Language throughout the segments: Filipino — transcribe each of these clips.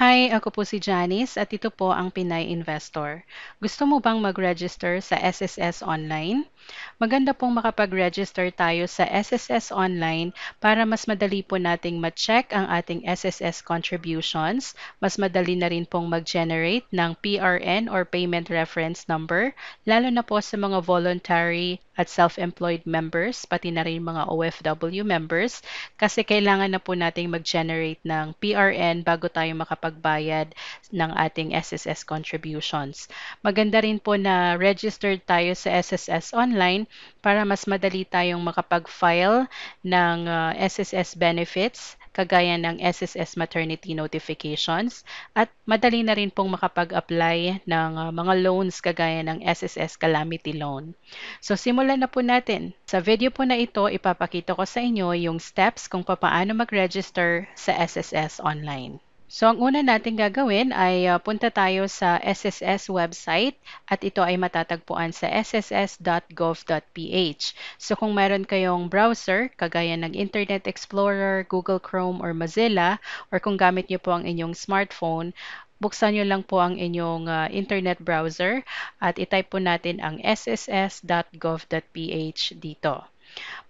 Hi, ako po si Janice at ito po ang Pinay Investor. Gusto mo bang mag-register sa SSS Online? Maganda pong makapag-register tayo sa SSS Online para mas madali po nating ma-check ang ating SSS contributions, mas madali na rin pong mag-generate ng PRN or Payment Reference Number, lalo na po sa mga voluntary at self-employed members, pati na rin mga OFW members, kasi kailangan na po nating mag-generate ng PRN bago tayo makapag pagbayad ng ating SSS contributions. Maganda rin po na registered tayo sa SSS online para mas madali tayong makapag-file ng SSS benefits kagaya ng SSS maternity notifications at madali na rin pong makapag-apply ng mga loans kagaya ng SSS calamity loan. So simulan na po natin. Sa video po na ito, ipapakita ko sa inyo yung steps kung paano mag-register sa SSS online. So ang una natin gagawin ay uh, punta tayo sa SSS website at ito ay matatagpuan sa sss.gov.ph. So kung meron kayong browser kagaya ng Internet Explorer, Google Chrome or Mozilla or kung gamit niyo po ang inyong smartphone, buksan niyo lang po ang inyong uh, internet browser at itype po natin ang sss.gov.ph dito.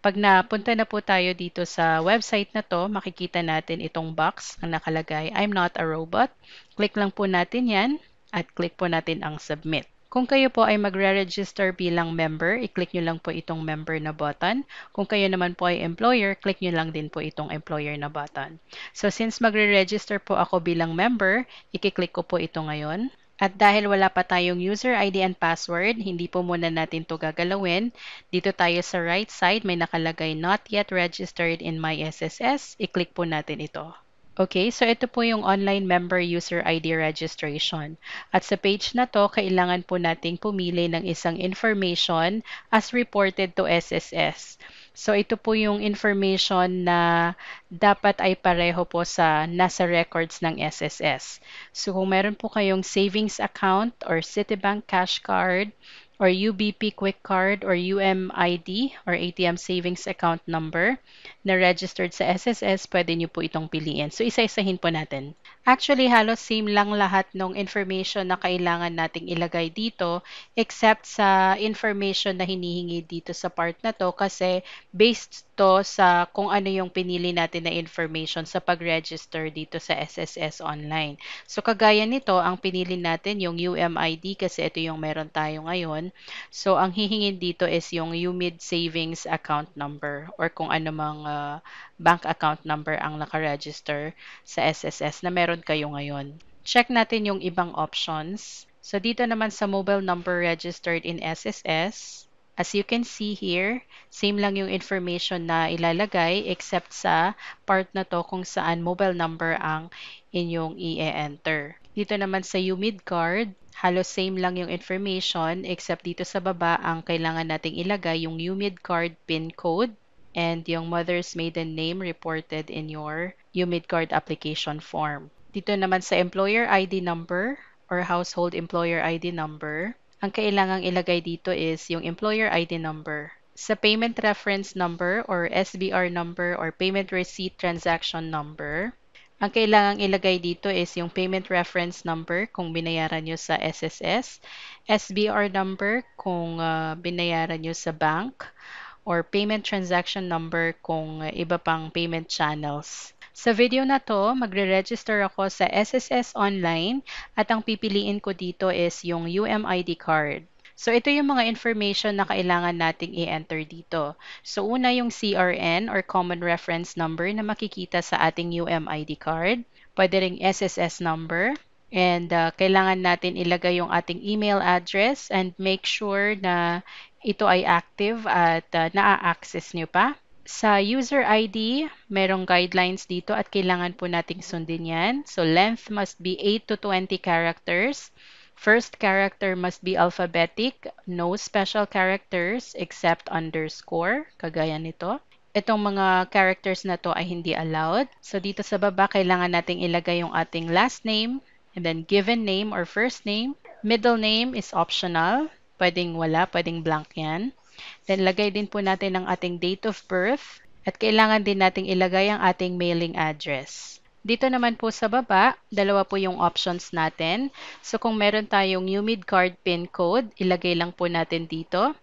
Pag napunta na po tayo dito sa website na to, makikita natin itong box na nakalagay, I'm not a robot. Click lang po natin yan at click po natin ang submit. Kung kayo po ay magre-register bilang member, i-click nyo lang po itong member na button. Kung kayo naman po ay employer, click nyo lang din po itong employer na button. So since magre-register po ako bilang member, i-click ko po ito ngayon. At dahil wala pa tayong user ID and password, hindi po muna natin to gagalawin. Dito tayo sa right side, may nakalagay not yet registered in my SSS. I-click po natin ito. Okay, so ito po yung online member user ID registration. At sa page na to, kailangan po nating pumili ng isang information as reported to SSS. So ito po yung information na dapat ay pareho po sa nasa records ng SSS. So kung meron po kayong savings account or Citibank cash card, or UBP Quick Card or UMID or ATM Savings Account Number na registered sa SSS, pwede nyo po itong piliin. So, isa-isahin po natin. Actually, halos same lang lahat ng information na kailangan nating ilagay dito except sa information na hinihingi dito sa part na to kasi based to sa kung ano yung pinili natin na information sa pag-register dito sa SSS online. So, kagaya nito, ang pinili natin yung UMID kasi ito yung meron tayo ngayon So, ang hihingin dito is yung UMID savings account number or kung anumang uh, ah, bank account number ang nakaregister sa SSS na meron kayo ngayon. Check natin yung ibang options. So, dito naman sa mobile number registered in SSS, As you can see here, same lang yung information na ilalagay except sa part na to kung saan mobile number ang inyong i-enter. Dito naman sa UMID card, halos same lang yung information except dito sa baba ang kailangan nating ilagay yung humid card pin code and yung mother's maiden name reported in your humid card application form. Dito naman sa employer ID number or household employer ID number, ang kailangang ilagay dito is yung employer ID number. Sa payment reference number or SBR number or payment receipt transaction number, ang kailangang ilagay dito is yung payment reference number kung binayaran nyo sa SSS, SBR number kung uh, binayaran nyo sa bank, or payment transaction number kung ah, iba pang payment channels. Sa video na to, magre-register ako sa SSS Online at ang pipiliin ko dito is yung UMID card. So ito yung mga information na kailangan nating i-enter dito. So una yung CRN or Common Reference Number na makikita sa ating UMID card. Pwede ring SSS number. And uh, kailangan natin ilagay yung ating email address and make sure na ito ay active at uh, naa-access nyo pa. Sa user ID, merong guidelines dito at kailangan po nating sundin yan. So length must be 8 to 20 characters. First character must be alphabetic, no special characters except underscore, kagaya nito. Itong mga characters na to ay hindi allowed. So dito sa baba, kailangan nating ilagay yung ating last name, and then given name or first name. Middle name is optional. Pwedeng wala, pwedeng blank yan. Then lagay din po natin ang ating date of birth, at kailangan din nating ilagay ang ating mailing address. Dito naman po sa baba, dalawa po yung options natin. So kung meron tayong humid card pin code, ilagay lang po natin dito.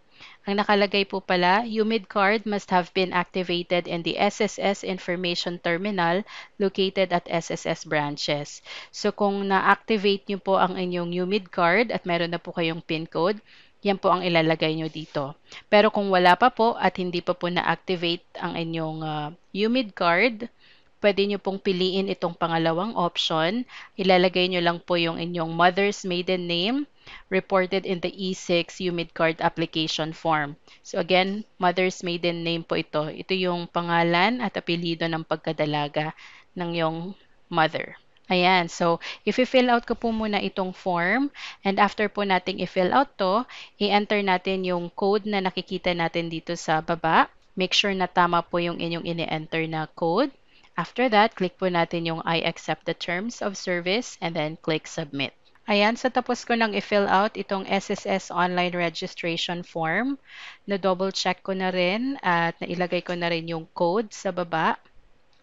Ang nakalagay po pala, humid card must have been activated in the SSS information terminal located at SSS branches. So kung na-activate nyo po ang inyong humid card at meron na po kayong pin code, yan po ang ilalagay nyo dito. Pero kung wala pa po at hindi pa po na-activate ang inyong uh, ah, humid card, pwede nyo pong piliin itong pangalawang option. Ilalagay nyo lang po yung inyong mother's maiden name reported in the E6 UMID card application form. So again, mother's maiden name po ito. Ito yung pangalan at apelido ng pagkadalaga ng yung mother. Ayan, so if i-fill out ko po muna itong form and after po nating i-fill out to, i-enter natin yung code na nakikita natin dito sa baba. Make sure na tama po yung inyong ini-enter na code. After that, click po natin yung I accept the terms of service and then click submit. Ayan, sa tapos ko nang i-fill out itong SSS online registration form, na double check ko na rin at nailagay ko na rin yung code sa baba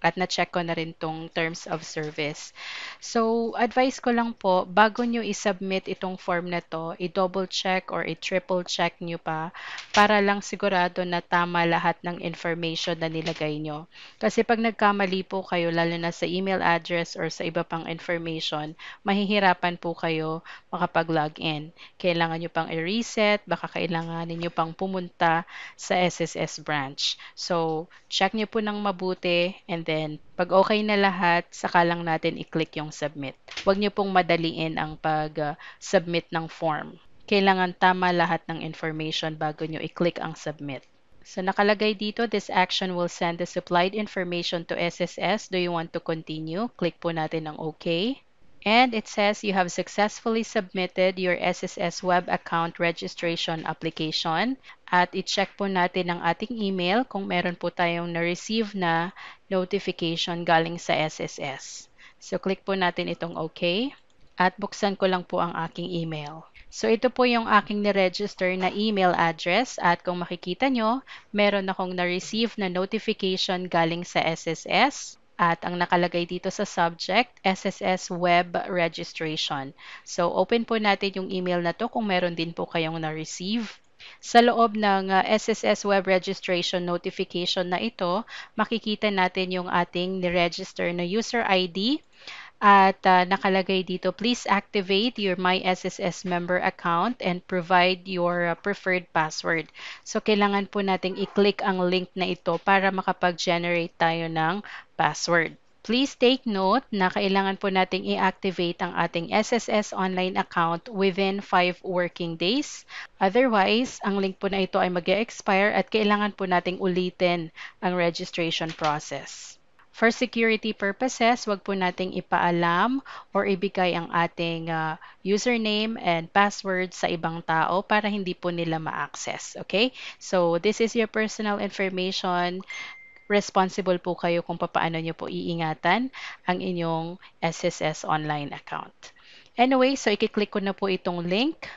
at na-check ko na rin tong terms of service. So, advice ko lang po, bago nyo i-submit itong form na to, i-double check or i-triple check nyo pa para lang sigurado na tama lahat ng information na nilagay nyo. Kasi pag nagkamali po kayo, lalo na sa email address or sa iba pang information, mahihirapan po kayo makapag-login. Kailangan nyo pang i-reset, baka kailangan ninyo pang pumunta sa SSS branch. So, check nyo po ng mabuti and then natin. Pag okay na lahat, saka lang natin i-click yung submit. Huwag niyo pong madaliin ang pag-submit ah, ng form. Kailangan tama lahat ng information bago niyo i-click ang submit. So nakalagay dito, this action will send the supplied information to SSS. Do you want to continue? Click po natin ng OK. And it says you have successfully submitted your SSS web account registration application. At i-check po natin ang ating email kung meron po tayong na-receive na notification galing sa SSS. So click po natin itong OK at buksan ko lang po ang aking email. So ito po yung aking ni-register na email address at kung makikita nyo, meron akong na-receive na notification galing sa SSS at ang nakalagay dito sa subject, SSS Web Registration. So, open po natin yung email na to kung meron din po kayong na-receive. Sa loob ng SSS uh, Web Registration Notification na ito, makikita natin yung ating ni-register na user ID at uh, nakalagay dito, please activate your MySSS member account and provide your uh, preferred password. So, kailangan po nating i-click ang link na ito para makapag-generate tayo ng password. Please take note na kailangan po nating i-activate ang ating SSS online account within 5 working days. Otherwise, ang link po na ito ay mag expire at kailangan po nating ulitin ang registration process. For security purposes, wag po nating ipaalam or ibigay ang ating uh, username and password sa ibang tao para hindi po nila ma-access. Okay? So, this is your personal information. Responsible po kayo kung paano nyo po iingatan ang inyong SSS online account. Anyway, so i-click ko na po itong link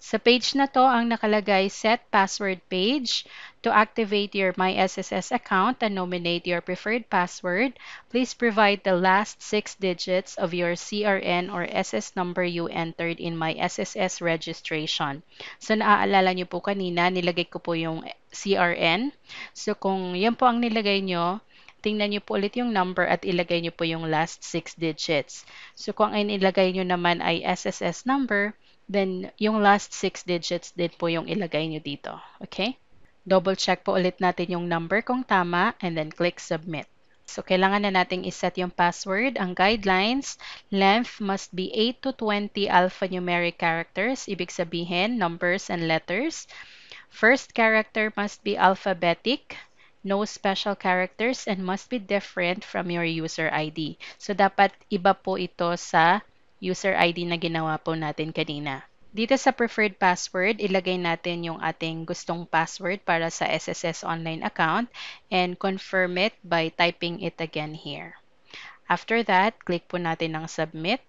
sa page na to ang nakalagay set password page. To activate your MySSS account and nominate your preferred password, please provide the last six digits of your CRN or SS number you entered in MySSS registration. So naaalala niyo po kanina, nilagay ko po yung CRN. So kung yan po ang nilagay niyo, tingnan niyo po ulit yung number at ilagay niyo po yung last 6 digits. So kung ang inilagay niyo naman ay SSS number, Then, yung last 6 digits din po yung ilagay nyo dito. Okay? Double check po ulit natin yung number kung tama and then click submit. So, kailangan na nating iset yung password. Ang guidelines, length must be 8 to 20 alphanumeric characters. Ibig sabihin, numbers and letters. First character must be alphabetic. No special characters and must be different from your user ID. So, dapat iba po ito sa user ID na ginawa po natin kanina. Dito sa preferred password, ilagay natin yung ating gustong password para sa SSS online account and confirm it by typing it again here. After that, click po natin ang submit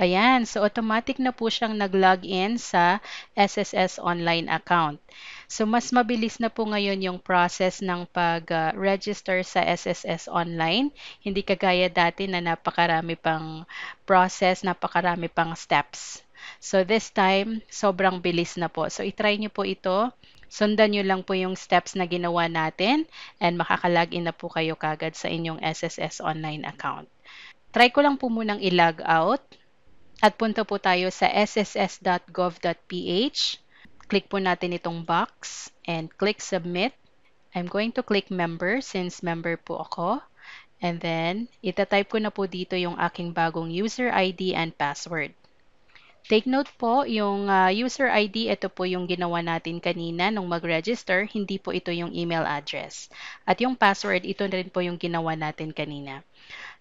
Ayan, so automatic na po siyang nag-login sa SSS online account. So mas mabilis na po ngayon yung process ng pag-register ah, sa SSS online. Hindi kagaya dati na napakarami pang process, napakarami pang steps. So this time, sobrang bilis na po. So itry nyo po ito. Sundan nyo lang po yung steps na ginawa natin and makakalagin na po kayo kagad sa inyong SSS online account. Try ko lang po munang i-log out at punta po tayo sa sss.gov.ph. Click po natin itong box and click submit. I'm going to click member since member po ako. And then, itatype ko na po dito yung aking bagong user ID and password. Take note po, yung uh, user ID, ito po yung ginawa natin kanina nung mag-register, hindi po ito yung email address. At yung password, ito na rin po yung ginawa natin kanina.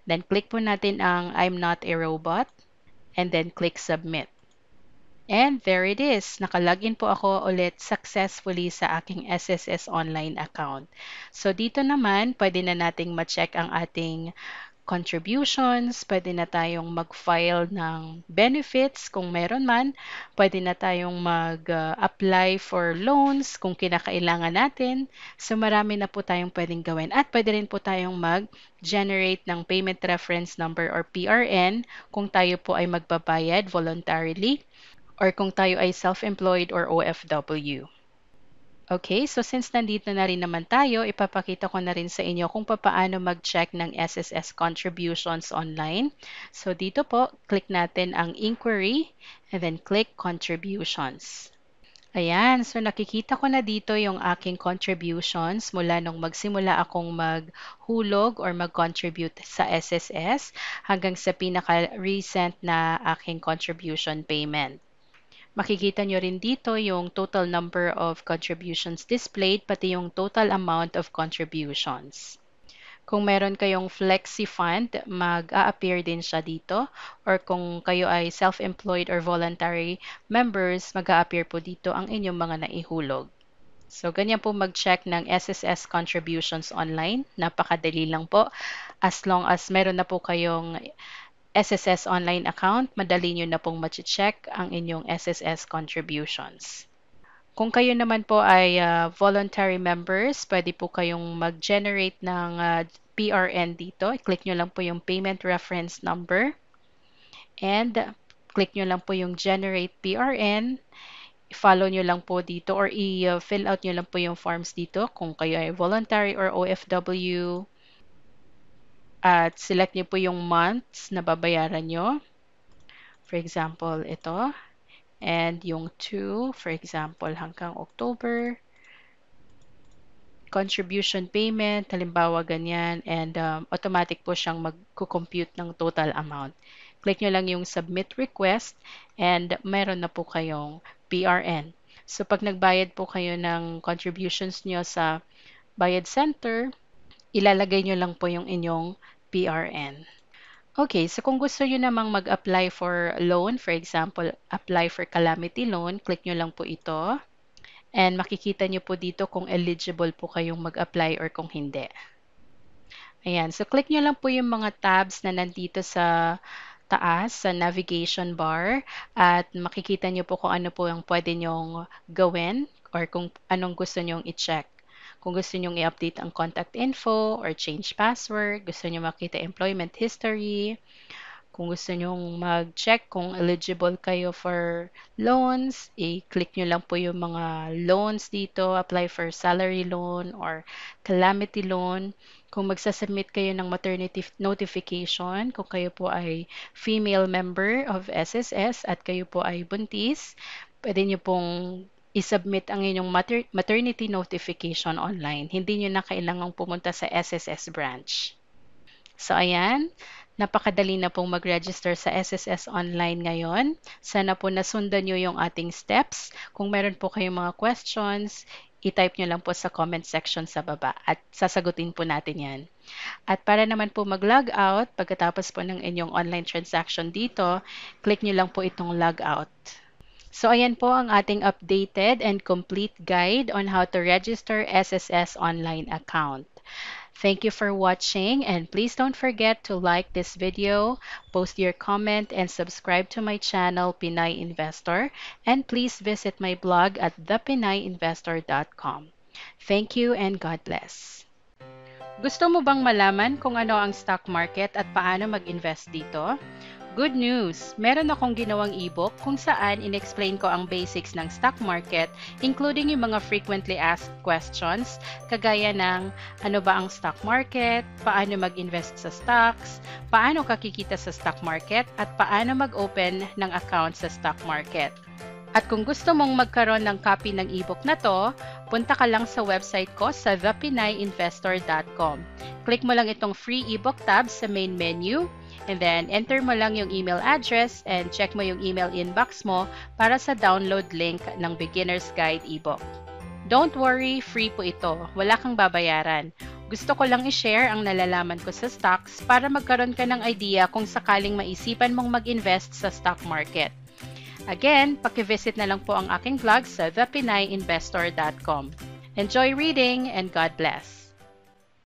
Then, click po natin ang I'm not a robot and then click submit. And there it is. Nakalogin po ako ulit successfully sa aking SSS online account. So dito naman, pwede na nating ma-check ang ating contributions, pwede na tayong mag-file ng benefits kung meron man, pwede na tayong mag-apply uh, for loans kung kinakailangan natin. So marami na po tayong pwedeng gawin at pwede rin po tayong mag-generate ng payment reference number or PRN kung tayo po ay magbabayad voluntarily or kung tayo ay self-employed or OFW. Okay, so since nandito na rin naman tayo, ipapakita ko na rin sa inyo kung paano mag-check ng SSS contributions online. So dito po, click natin ang inquiry and then click contributions. Ayan, so nakikita ko na dito yung aking contributions mula nung magsimula akong maghulog or mag-contribute sa SSS hanggang sa pinaka-recent na aking contribution payment. Makikita nyo rin dito yung total number of contributions displayed, pati yung total amount of contributions. Kung meron kayong flexi fund, mag-a-appear din siya dito. Or kung kayo ay self-employed or voluntary members, mag-a-appear po dito ang inyong mga naihulog. So, ganyan po mag-check ng SSS contributions online. Napakadali lang po as long as meron na po kayong SSS online account, madali nyo na pong check ang inyong SSS contributions. Kung kayo naman po ay uh, voluntary members, pwede po kayong mag-generate ng uh, ah, PRN dito. I-click nyo lang po yung payment reference number and click nyo lang po yung generate PRN. I-follow nyo lang po dito or i-fill ah, out nyo lang po yung forms dito kung kayo ay voluntary or OFW at select nyo po yung months na babayaran nyo. For example, ito. And yung 2, for example, hanggang October. Contribution payment, halimbawa ganyan. And um, automatic po siyang mag-compute ng total amount. Click nyo lang yung submit request and meron na po kayong PRN. So pag nagbayad po kayo ng contributions nyo sa bayad center, ilalagay nyo lang po yung inyong PRN. Okay, so kung gusto nyo namang mag-apply for loan, for example, apply for calamity loan, click nyo lang po ito. And makikita nyo po dito kung eligible po kayong mag-apply or kung hindi. Ayan, so click nyo lang po yung mga tabs na nandito sa taas sa navigation bar at makikita nyo po kung ano po ang pwede nyong gawin or kung anong gusto nyong i-check. Kung gusto nyong i-update ang contact info or change password, gusto nyo makita employment history, kung gusto nyong mag-check kung eligible kayo for loans, i-click nyo lang po yung mga loans dito, apply for salary loan or calamity loan. Kung magsasubmit kayo ng maternity notification, kung kayo po ay female member of SSS at kayo po ay buntis, pwede nyo pong i-submit ang inyong mater- maternity notification online. Hindi nyo na kailangang pumunta sa SSS branch. So, ayan. Napakadali na pong mag-register sa SSS online ngayon. Sana po nasundan nyo yung ating steps. Kung meron po kayong mga questions, i-type nyo lang po sa comment section sa baba at sasagutin po natin yan. At para naman po mag-log out, pagkatapos po ng inyong online transaction dito, click nyo lang po itong log out. So ayan po ang ating updated and complete guide on how to register SSS online account. Thank you for watching and please don't forget to like this video, post your comment, and subscribe to my channel, Pinay Investor. And please visit my blog at thepinayinvestor.com. Thank you and God bless. Gusto mo bang malaman kung ano ang stock market at paano mag-invest dito? Good news! Meron akong ginawang ebook kung saan inexplain ko ang basics ng stock market including yung mga frequently asked questions kagaya ng ano ba ang stock market, paano mag-invest sa stocks, paano kakikita sa stock market at paano mag-open ng account sa stock market. At kung gusto mong magkaroon ng copy ng ebook na to, punta ka lang sa website ko sa thepinayinvestor.com. Click mo lang itong free ebook tab sa main menu And then, enter mo lang yung email address and check mo yung email inbox mo para sa download link ng Beginner's Guide ebook. Don't worry, free po ito. Wala kang babayaran. Gusto ko lang i-share ang nalalaman ko sa stocks para magkaroon ka ng idea kung sakaling maisipan mong mag-invest sa stock market. Again, paki-visit na lang po ang aking blog sa thepinayinvestor.com. Enjoy reading and God bless!